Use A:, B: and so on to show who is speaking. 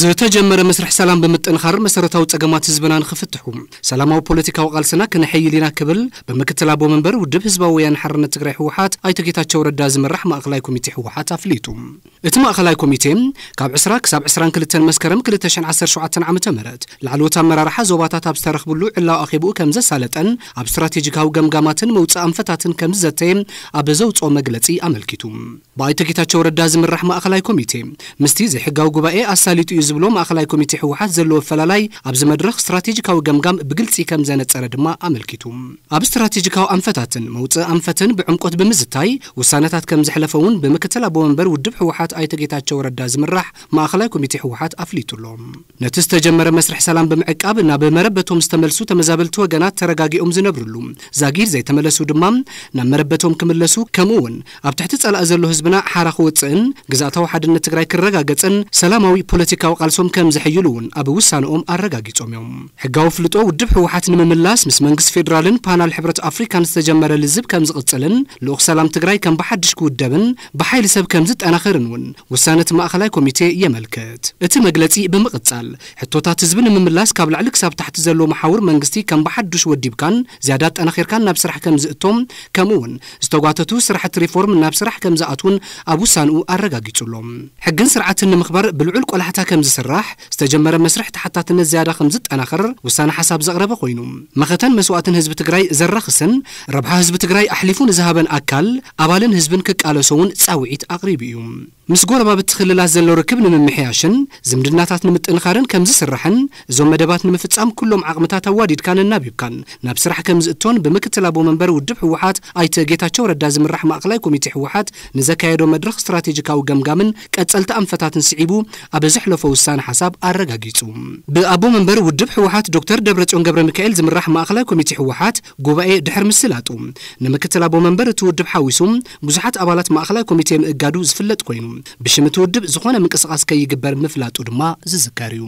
A: زتجمر مسرح سلام بمتنخر مسرته وتجمعات زبنان خفتهم سلام أو بوليتيكا وقال سنا كنا حي لنا قبل بمكتل أبو منبر ودب حزب ويان حرنة تجري أي تكيتات شورد دازم الرحمة أغلاكم يتحوحات أفليتهم اتما خلاي كوميتي كاب عسراك ساب عسران كل التن مسكرم كل التشن عسر شو عتن عمته مرد لعلو تمر راح زوباتا تابسترخ بلو علا أخي بو كم زسالة أن أبستراتيجي كاو جم جامات موت أم فتاة كم زتين أبزوت أم جلتي أملكتوم باي تكيتا شور الدازم الرحمة أخلاي كوميتي مستي زي حقا وجبا يزبلوم أخلاي كوميتي حو حز زلو فلالاي أبز استراتيجي كاو جم جام بجلتي كم زنت سرد ما أملكتوم أبستراتيجي كاو أم فتاة موت أم فتن بعمقت بمزتاي وسانتات كم زحلفون بمكتل أبو منبر ودبح ህወሓት ኣይተ ጌታቸው ረዳ ዝምራሕ ማእኸላይ ኮሚቴ ህወሓት ኣፍሊጡ ነቲ ዝተጀመረ መስርሕ ሰላም ብምዕቃብ ናብ መረበቶም ዝተመልሱ ተመዛበልቲ ወገናት ተረጋጊኦም ዝነብርሉ ዛጊር ዘይተመለሱ ድማ ናብ መረበቶም ክምለሱ ከምኡ እውን ኣብ ትሕቲ ጸላእ ዘሎ ህዝብና ሓራ ክወፅእን ግዛእታዊ ሓድነት ትግራይ ክረጋገፅን ሰላማዊ ፖለቲካዊ ቃልሶም ከም ዝሕይሉ እውን ኣብ ውሳንኦም ኣረጋጊፆም እዮም ሕጋዊ ፍልጦ ውድብ ህወሓት ንምምላስ ምስ መንግስቲ ፌደራልን ፓናል ሕብረት ኣፍሪካን ዝተጀመረ ልዝብ ከም ዝቕፅልን ልኡኽ ሰላም ትግራይ ከም ብሓድሽ ክውደብን ብሓይሊ ሰብ ከም ዝጠናኽርን እውን مخنون وسانت ماخلاي كوميتي يملكت أتم مغلطي بمقتال حتى تزبن مملاس كابل عليك ساب تحت زلو محاور منجستي كم بحدوش ودي بكان زيادات انا خير كان نابسرح كم زئتوم كمون استوغاتتو سرحت ريفورم نابسرح كم زاتون ابو سانو ارغاغيتولوم حقن سرعه النمخبر ولا حتى كم زسرح استجمر مسرح تحت تن زياده خمزة انا خر وسان حساب زغربه خوينو مختن مسواتن حزب تگراي زرخسن ربحا حزب تگراي احليفون زهابن اكل ابالن حزبن كقالسون صاويت اقريبيوم مس قول ما بتخلي لازم لو ركبنا من محياشن زمد الناتات نمت انخارن كم زس الرحن زوم مدبات نمفتس كلهم عقمتا تواديد كان النابي كان ناب سرح كم زتون بمكتل ابو منبر ودب حوحات اي تاقيتا تشور الدازم الرحمة اقلاي كوميت حوحات نزاكا يدو مدرخ استراتيجيكا وقمقامن كاتسلت ام فتات نسعيبو ابزح لو فوسان حساب ارقا قيتو بابو منبر ودب حوحات دكتور دبرت اون قبر ميكايل زم الرحمة اقلاي كوميت حوحات قوبا اي دحر مسلاتو نمكتل ابو منبر تودب حاويسوم بزحات ابالات ما اقلاي كوميتي مقادو زفلت كوينوم ብሽምቲ ውድብ ዝኾነ ምንቅስቓስ ከይግበር ምፍላጡ ድማ ዝዝከር እዩ